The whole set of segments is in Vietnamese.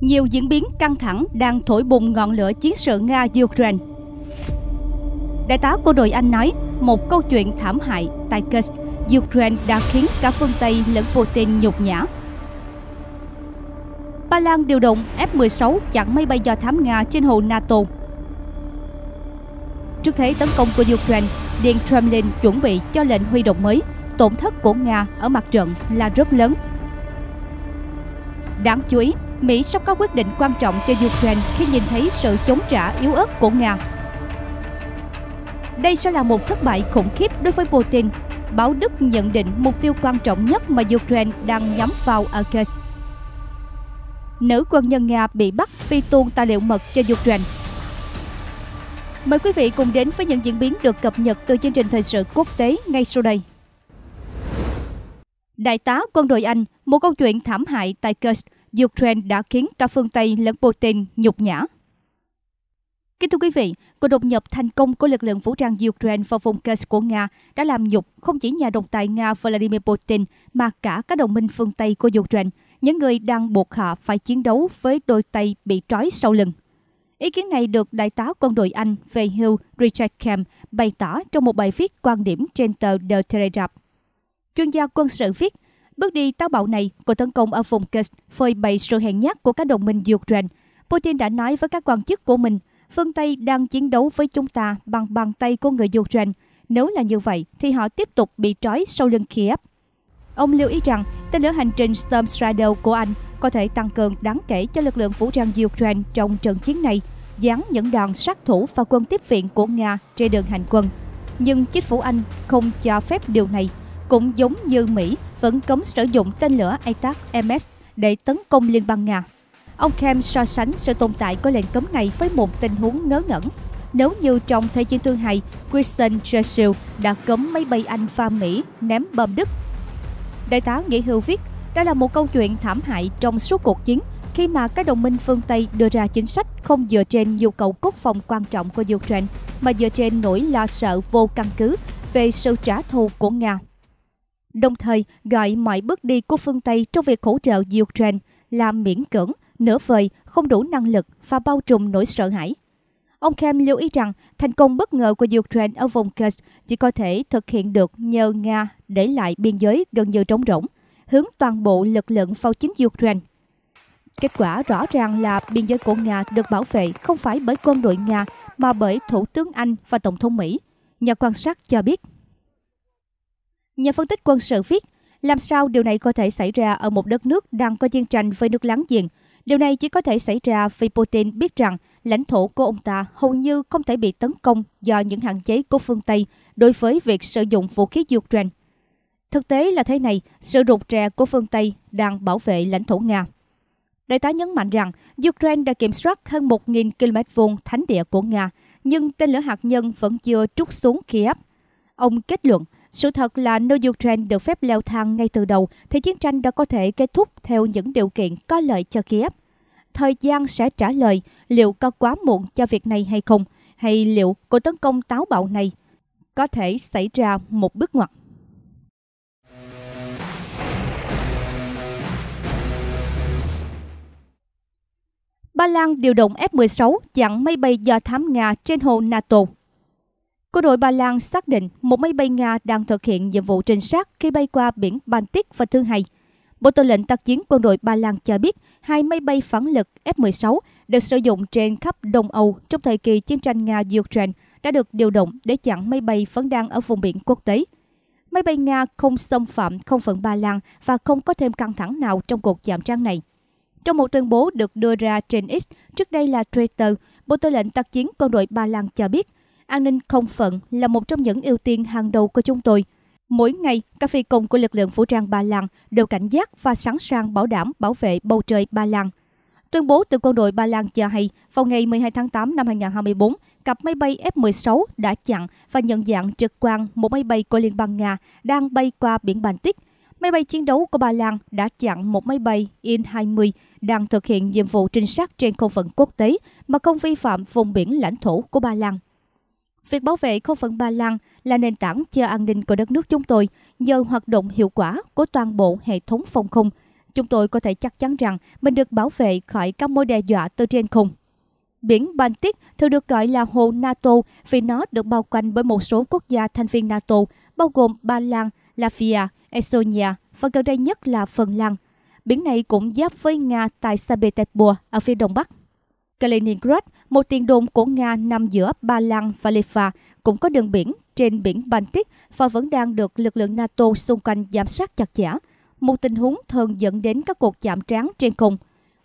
nhiều diễn biến căng thẳng đang thổi bùng ngọn lửa chiến sự Nga-Ukraine. Đại tá của đội Anh nói, một câu chuyện thảm hại tại Kursk, Ukraine đã khiến cả phương Tây lẫn Putin nhục nhã. Ba Lan điều động F-16 chặn máy bay do thám Nga trên hồ NATO. Trước thế tấn công của Ukraine, Điện Kremlin chuẩn bị cho lệnh huy động mới. Tổn thất của Nga ở mặt trận là rất lớn. Đáng chú ý, Mỹ sắp có quyết định quan trọng cho Ukraine khi nhìn thấy sự chống trả yếu ớt của Nga. Đây sẽ là một thất bại khủng khiếp đối với Putin. Báo Đức nhận định mục tiêu quan trọng nhất mà Ukraine đang nhắm vào ở Kiev. Nữ quân nhân Nga bị bắt phi tuôn tài liệu mật cho Ukraine. Mời quý vị cùng đến với những diễn biến được cập nhật từ chương trình thời sự quốc tế ngay sau đây. Đại tá quân đội Anh, một câu chuyện thảm hại tại Kursk Ukraine đã khiến cả phương Tây lẫn Putin nhục nhã. Kính thưa quý vị, cuộc đột nhập thành công của lực lượng vũ trang Ukraine vào vùng Kursk của Nga đã làm nhục không chỉ nhà đồng tài Nga Vladimir Putin mà cả các đồng minh phương Tây của Ukraine, những người đang buộc họ phải chiến đấu với đôi tay bị trói sau lưng. Ý kiến này được đại tá quân đội Anh về hưu Richard Kemp bày tỏ trong một bài viết quan điểm trên tờ The Telegraph. Chuyên gia quân sự viết, Bước đi táo bạo này của tấn công ở vùng Kursk phơi bày sự hèn nhát của các đồng minh Ukraine. Putin đã nói với các quan chức của mình, phương Tây đang chiến đấu với chúng ta bằng bàn tay của người Ukraine. Nếu là như vậy thì họ tiếp tục bị trói sau lưng Kiev. Ông lưu ý rằng tên lửa hành trình Storm Shadow của Anh có thể tăng cường đáng kể cho lực lượng vũ trang Ukraine trong trận chiến này, dán những đòn sát thủ và quân tiếp viện của Nga trên đường hành quân. Nhưng chính phủ Anh không cho phép điều này cũng giống như Mỹ vẫn cấm sử dụng tên lửa ATAC-MS để tấn công Liên bang Nga. Ông Kem so sánh sự tồn tại của lệnh cấm này với một tình huống ngớ ngẩn. Nếu như trong Thế chiến thứ hai, Winston Churchill đã cấm máy bay Anh pha Mỹ ném bom Đức. Đại tá nghỉ hưu viết, đó là một câu chuyện thảm hại trong suốt cuộc chiến khi mà các đồng minh phương Tây đưa ra chính sách không dựa trên nhu cầu quốc phòng quan trọng của Ukraine, mà dựa trên nỗi lo sợ vô căn cứ về sự trả thù của Nga đồng thời gọi mọi bước đi của phương Tây trong việc hỗ trợ Ukraine là miễn cưỡng, nửa vời, không đủ năng lực và bao trùm nỗi sợ hãi. Ông Kem lưu ý rằng thành công bất ngờ của Ukraine ở vùng Kursk chỉ có thể thực hiện được nhờ Nga để lại biên giới gần như trống rỗng, hướng toàn bộ lực lượng vào chính Ukraine. Kết quả rõ ràng là biên giới của Nga được bảo vệ không phải bởi quân đội Nga mà bởi Thủ tướng Anh và Tổng thống Mỹ. Nhà quan sát cho biết Nhà phân tích quân sự viết, làm sao điều này có thể xảy ra ở một đất nước đang có chiến tranh với nước láng giềng? Điều này chỉ có thể xảy ra vì Putin biết rằng lãnh thổ của ông ta hầu như không thể bị tấn công do những hạn chế của phương Tây đối với việc sử dụng vũ khí Ukraine. Thực tế là thế này, sự rụt rè của phương Tây đang bảo vệ lãnh thổ Nga. Đại tá nhấn mạnh rằng Ukraine đã kiểm soát hơn 1.000 km vuông thánh địa của Nga, nhưng tên lửa hạt nhân vẫn chưa trút xuống Kiev. Ông kết luận, sự thật là No Ukraine được phép leo thang ngay từ đầu thì chiến tranh đã có thể kết thúc theo những điều kiện có lợi cho Kiev. Thời gian sẽ trả lời liệu có quá muộn cho việc này hay không, hay liệu cuộc tấn công táo bạo này có thể xảy ra một bước ngoặt. Ba Lan điều động F-16 chặn máy bay do thám Nga trên hồ NATO Quân đội Ba Lan xác định một máy bay Nga đang thực hiện nhiệm vụ trinh sát khi bay qua biển Baltic và Thương Hải. Bộ Tư lệnh tác chiến quân đội Ba Lan cho biết hai máy bay phản lực F-16 được sử dụng trên khắp Đông Âu trong thời kỳ chiến tranh Nga-Ukraine đã được điều động để chặn máy bay vẫn đang ở vùng biển quốc tế. Máy bay Nga không xâm phạm không phận Ba Lan và không có thêm căng thẳng nào trong cuộc chạm trán này. Trong một tuyên bố được đưa ra trên X, trước đây là Twitter, Bộ Tư lệnh tác chiến quân đội Ba Lan cho biết an ninh không phận là một trong những ưu tiên hàng đầu của chúng tôi. Mỗi ngày, các phi công của lực lượng vũ trang Ba Lan đều cảnh giác và sẵn sàng bảo đảm bảo vệ bầu trời Ba Lan. Tuyên bố từ quân đội Ba Lan cho hay, vào ngày 12 tháng 8 năm 2024, cặp máy bay F-16 đã chặn và nhận dạng trực quan một máy bay của Liên bang Nga đang bay qua biển Baltic. Máy bay chiến đấu của Ba Lan đã chặn một máy bay In-20 đang thực hiện nhiệm vụ trinh sát trên không phận quốc tế mà không vi phạm vùng biển lãnh thổ của Ba Lan. Việc bảo vệ không phận Ba Lan là nền tảng cho an ninh của đất nước chúng tôi. Nhờ hoạt động hiệu quả của toàn bộ hệ thống phòng không, chúng tôi có thể chắc chắn rằng mình được bảo vệ khỏi các mối đe dọa từ trên không. Biển Baltic thường được gọi là hồ NATO vì nó được bao quanh bởi một số quốc gia thành viên NATO, bao gồm Ba Lan, Latvia, Estonia và gần đây nhất là Phần Lan. Biển này cũng giáp với Nga tại Saint ở phía đông bắc. Kaliningrad, một tiền đồn của Nga nằm giữa Ba Lan và Litva, cũng có đường biển trên biển Baltic và vẫn đang được lực lượng NATO xung quanh giám sát chặt chẽ. Một tình huống thường dẫn đến các cuộc chạm trán trên không.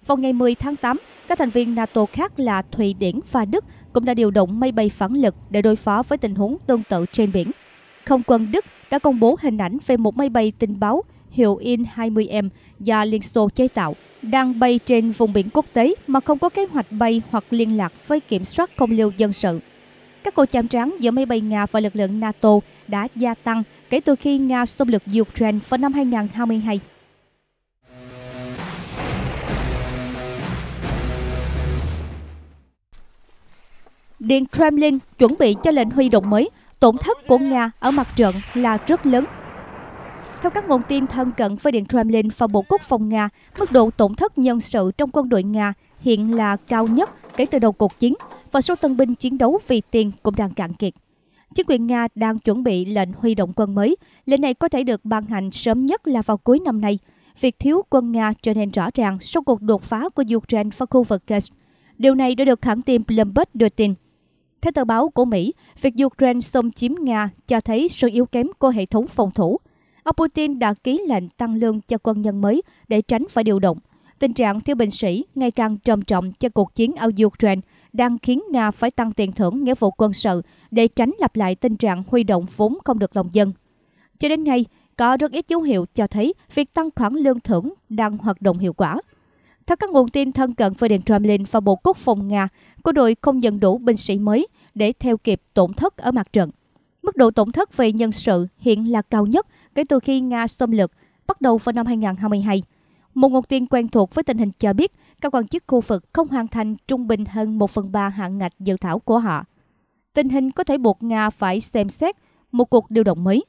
Vào ngày 10 tháng 8, các thành viên NATO khác là Thụy Điển và Đức cũng đã điều động máy bay phản lực để đối phó với tình huống tương tự trên biển. Không quân Đức đã công bố hình ảnh về một máy bay tình báo hiệu In 20M do Liên Xô chế tạo, đang bay trên vùng biển quốc tế mà không có kế hoạch bay hoặc liên lạc với kiểm soát không lưu dân sự. Các cuộc chạm trán giữa máy bay Nga và lực lượng NATO đã gia tăng kể từ khi Nga xâm lược Ukraine vào năm 2022. Điện Kremlin chuẩn bị cho lệnh huy động mới, tổn thất của Nga ở mặt trận là rất lớn theo các nguồn tin thân cận với Điện Kremlin và Bộ Quốc phòng Nga, mức độ tổn thất nhân sự trong quân đội Nga hiện là cao nhất kể từ đầu cuộc chiến và số tân binh chiến đấu vì tiền cũng đang cạn kiệt. Chính quyền Nga đang chuẩn bị lệnh huy động quân mới. Lệnh này có thể được ban hành sớm nhất là vào cuối năm nay. Việc thiếu quân Nga trở nên rõ ràng sau cuộc đột phá của Ukraine và khu vực Kherson. Điều này đã được hãng tin Bloomberg đưa tin. Theo tờ báo của Mỹ, việc Ukraine xâm chiếm Nga cho thấy sự yếu kém của hệ thống phòng thủ – Ông Putin đã ký lệnh tăng lương cho quân nhân mới để tránh phải điều động. Tình trạng thiếu binh sĩ ngày càng trầm trọng cho cuộc chiến ở Ukraine đang khiến Nga phải tăng tiền thưởng nghĩa vụ quân sự để tránh lặp lại tình trạng huy động vốn không được lòng dân. Cho đến nay, có rất ít dấu hiệu cho thấy việc tăng khoản lương thưởng đang hoạt động hiệu quả. Theo các nguồn tin thân cận với Điện Kremlin và Bộ Quốc phòng Nga, quân đội không nhận đủ binh sĩ mới để theo kịp tổn thất ở mặt trận. Mức độ tổn thất về nhân sự hiện là cao nhất kể từ khi Nga xâm lược bắt đầu vào năm 2022. Một nguồn tin quen thuộc với tình hình cho biết các quan chức khu vực không hoàn thành trung bình hơn 1 phần 3 hạng ngạch dự thảo của họ. Tình hình có thể buộc Nga phải xem xét một cuộc điều động mới.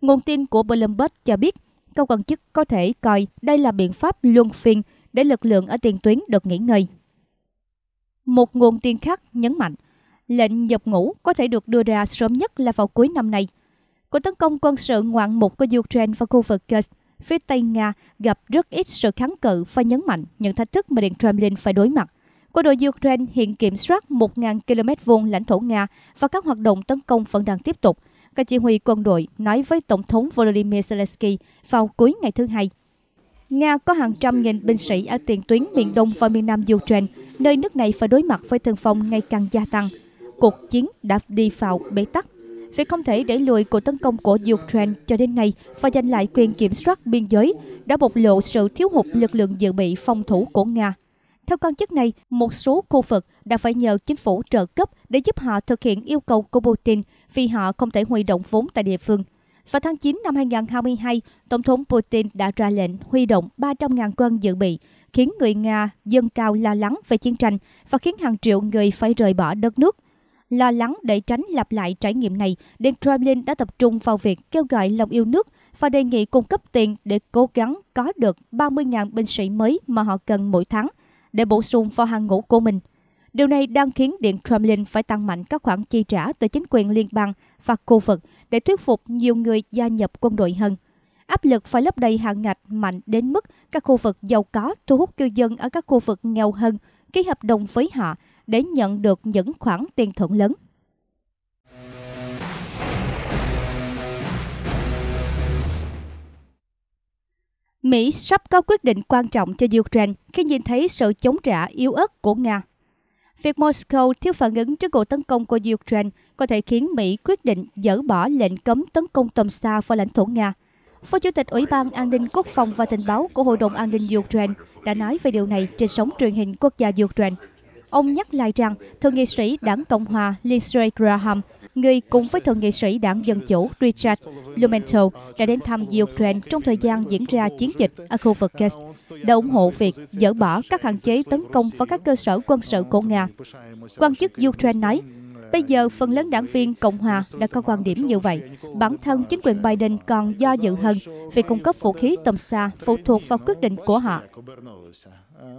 Nguồn tin của Bloomberg cho biết các quan chức có thể coi đây là biện pháp luân phiên để lực lượng ở tiền tuyến được nghỉ ngơi. Một nguồn tin khác nhấn mạnh Lệnh dập ngũ có thể được đưa ra sớm nhất là vào cuối năm nay. Cuộc tấn công quân sự ngoạn mục của Ukraine vào khu vực Kursk phía Tây Nga gặp rất ít sự kháng cự và nhấn mạnh những thách thức mà Điện Kremlin phải đối mặt. Quân đội Ukraine hiện kiểm soát 1.000 km vuông lãnh thổ Nga và các hoạt động tấn công vẫn đang tiếp tục. Các chỉ huy quân đội nói với Tổng thống Volodymyr Zelensky vào cuối ngày thứ Hai. Nga có hàng trăm nghìn binh sĩ ở tiền tuyến miền Đông và miền Nam Ukraine, nơi nước này phải đối mặt với thương phong ngày càng gia tăng cuộc chiến đã đi vào bế tắc. Việc không thể đẩy lùi cuộc tấn công của Ukraine cho đến nay và giành lại quyền kiểm soát biên giới đã bộc lộ sự thiếu hụt lực lượng dự bị phòng thủ của Nga. Theo quan chức này, một số khu vực đã phải nhờ chính phủ trợ cấp để giúp họ thực hiện yêu cầu của Putin vì họ không thể huy động vốn tại địa phương. Vào tháng 9 năm 2022, Tổng thống Putin đã ra lệnh huy động 300.000 quân dự bị, khiến người Nga dân cao lo lắng về chiến tranh và khiến hàng triệu người phải rời bỏ đất nước – Lo lắng để tránh lặp lại trải nghiệm này, Điện Kremlin đã tập trung vào việc kêu gọi lòng yêu nước và đề nghị cung cấp tiền để cố gắng có được 30.000 binh sĩ mới mà họ cần mỗi tháng để bổ sung vào hàng ngũ của mình. Điều này đang khiến Điện Kremlin phải tăng mạnh các khoản chi trả từ chính quyền liên bang và khu vực để thuyết phục nhiều người gia nhập quân đội hơn. Áp lực phải lấp đầy hạn ngạch mạnh đến mức các khu vực giàu có thu hút cư dân ở các khu vực nghèo hơn ký hợp đồng với họ để nhận được những khoản tiền thưởng lớn. Mỹ sắp có quyết định quan trọng cho Ukraine khi nhìn thấy sự chống trả yếu ớt của Nga. Việc Moscow thiếu phản ứng trước cuộc tấn công của Ukraine có thể khiến Mỹ quyết định dỡ bỏ lệnh cấm tấn công tầm xa vào lãnh thổ Nga. Phó Chủ tịch Ủy ban An ninh Quốc phòng và Tình báo của Hội đồng An ninh Ukraine đã nói về điều này trên sóng truyền hình quốc gia Ukraine. Ông nhắc lại rằng Thượng nghị sĩ đảng Cộng hòa Lindsey Graham, người cùng với Thượng nghị sĩ đảng Dân Chủ Richard Lumenthal đã đến thăm Ukraine trong thời gian diễn ra chiến dịch ở khu vực Kiev, đã ủng hộ việc dỡ bỏ các hạn chế tấn công vào các cơ sở quân sự của Nga. Quan chức Ukraine nói Bây giờ, phần lớn đảng viên Cộng hòa đã có quan điểm như vậy. Bản thân chính quyền Biden còn do dự hơn vì cung cấp vũ khí tầm xa phụ thuộc vào quyết định của họ.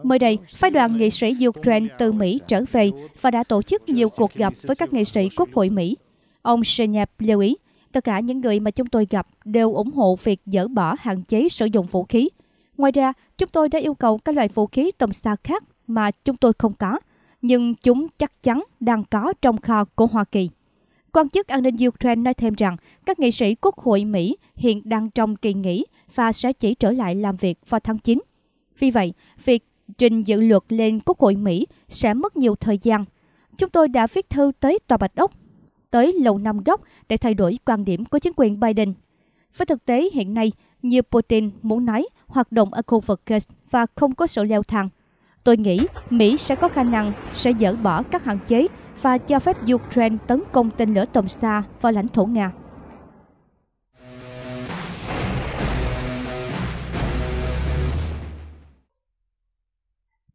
Mới đây, phái đoàn nghị sĩ Ukraine từ Mỹ trở về và đã tổ chức nhiều cuộc gặp với các nghị sĩ Quốc hội Mỹ. Ông Shenyap lưu ý, tất cả những người mà chúng tôi gặp đều ủng hộ việc dỡ bỏ hạn chế sử dụng vũ khí. Ngoài ra, chúng tôi đã yêu cầu các loại vũ khí tầm xa khác mà chúng tôi không có nhưng chúng chắc chắn đang có trong kho của Hoa Kỳ. Quan chức an ninh Ukraine nói thêm rằng các nghị sĩ Quốc hội Mỹ hiện đang trong kỳ nghỉ và sẽ chỉ trở lại làm việc vào tháng 9. Vì vậy, việc trình dự luật lên Quốc hội Mỹ sẽ mất nhiều thời gian. Chúng tôi đã viết thư tới Tòa Bạch Ốc, tới Lầu Năm Góc để thay đổi quan điểm của chính quyền Biden. Với thực tế hiện nay, như Putin muốn nói, hoạt động ở khu vực Kiev và không có sự leo thang Tôi nghĩ Mỹ sẽ có khả năng sẽ dỡ bỏ các hạn chế và cho phép Ukraine tấn công tên lửa tầm xa vào lãnh thổ Nga.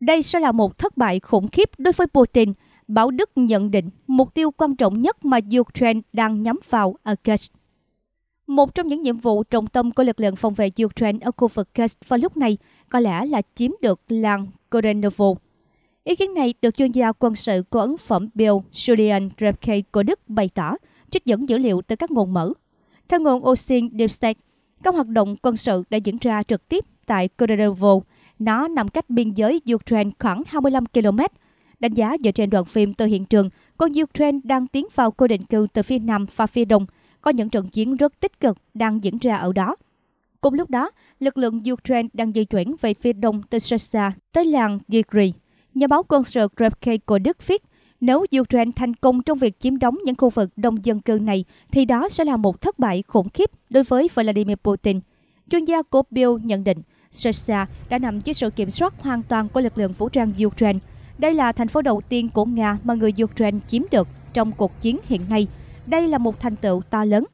Đây sẽ là một thất bại khủng khiếp đối với Putin. Bảo Đức nhận định mục tiêu quan trọng nhất mà Ukraine đang nhắm vào ở Kiev. Một trong những nhiệm vụ trọng tâm của lực lượng phòng vệ Ukraine ở khu vực Kursk vào lúc này có lẽ là chiếm được làng Korenovo. Ý kiến này được chuyên gia quân sự của ấn phẩm Bill Julian Repke của Đức bày tỏ, trích dẫn dữ liệu từ các nguồn mở. Theo nguồn Osin Deepstate, các hoạt động quân sự đã diễn ra trực tiếp tại Korenovo. Nó nằm cách biên giới Ukraine khoảng 25 km. Đánh giá dựa trên đoạn phim từ hiện trường, quân Ukraine đang tiến vào khu định cư từ phía nam và phía đông – có những trận chiến rất tích cực đang diễn ra ở đó. Cùng lúc đó, lực lượng Ukraine đang di chuyển về phía đông từ Sresa tới làng Gigri. Nhà báo quân sự Krepke của Đức viết, nếu Ukraine thành công trong việc chiếm đóng những khu vực đông dân cư này, thì đó sẽ là một thất bại khủng khiếp đối với Vladimir Putin. Chuyên gia của Bill nhận định, Sresa đã nằm dưới sự kiểm soát hoàn toàn của lực lượng vũ trang Ukraine. Đây là thành phố đầu tiên của Nga mà người Ukraine chiếm được trong cuộc chiến hiện nay – đây là một thành tựu to lớn.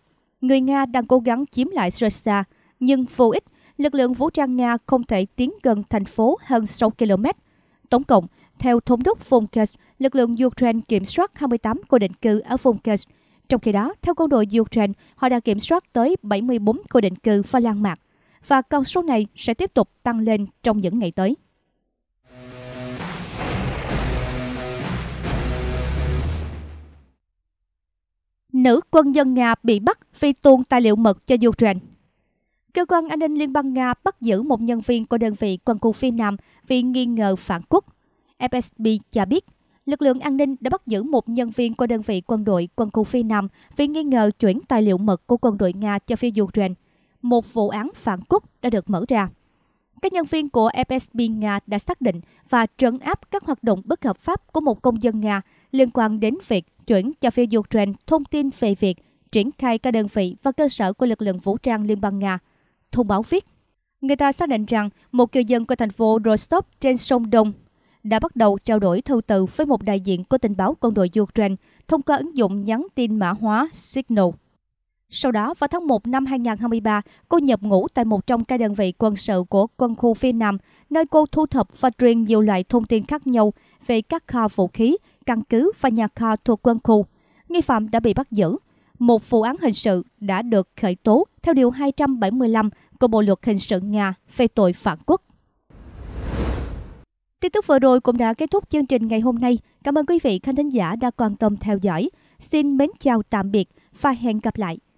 Người Nga đang cố gắng chiếm lại Sresa, nhưng vô ích, lực lượng vũ trang Nga không thể tiến gần thành phố hơn 6 km. Tổng cộng, theo thống đốc vùng Volkes, lực lượng Ukraine kiểm soát 28 khu định cư ở vùng Volkes. Trong khi đó, theo quân đội Ukraine, họ đã kiểm soát tới 74 khu định cư và lan mạc. Và con số này sẽ tiếp tục tăng lên trong những ngày tới. nữ quân nhân Nga bị bắt vì tuôn tài liệu mật cho Ukraine. Cơ quan an ninh Liên bang Nga bắt giữ một nhân viên của đơn vị quân khu phía Nam vì nghi ngờ phản quốc. FSB cho biết, lực lượng an ninh đã bắt giữ một nhân viên của đơn vị quân đội quân khu phía Nam vì nghi ngờ chuyển tài liệu mật của quân đội Nga cho phía Ukraine. Một vụ án phản quốc đã được mở ra. Các nhân viên của FSB Nga đã xác định và trấn áp các hoạt động bất hợp pháp của một công dân Nga liên quan đến việc chuyển cho phía Ukraine thông tin về việc triển khai các đơn vị và cơ sở của lực lượng vũ trang Liên bang Nga. Thông báo viết, người ta xác định rằng một cư dân của thành phố Rostov trên sông Đông đã bắt đầu trao đổi thư từ với một đại diện của tình báo quân đội Ukraine thông qua ứng dụng nhắn tin mã hóa Signal. Sau đó, vào tháng 1 năm 2023, cô nhập ngũ tại một trong các đơn vị quân sự của quân khu phía Nam, nơi cô thu thập và truyền nhiều loại thông tin khác nhau về các kho vũ khí, căn cứ và nhà kho thuộc quân khu. Nghi phạm đã bị bắt giữ. Một vụ án hình sự đã được khởi tố theo Điều 275 của Bộ Luật Hình sự Nga về tội phản quốc. Tin tức vừa rồi cũng đã kết thúc chương trình ngày hôm nay. Cảm ơn quý vị khán thính giả đã quan tâm theo dõi. Xin mến chào tạm biệt và hẹn gặp lại.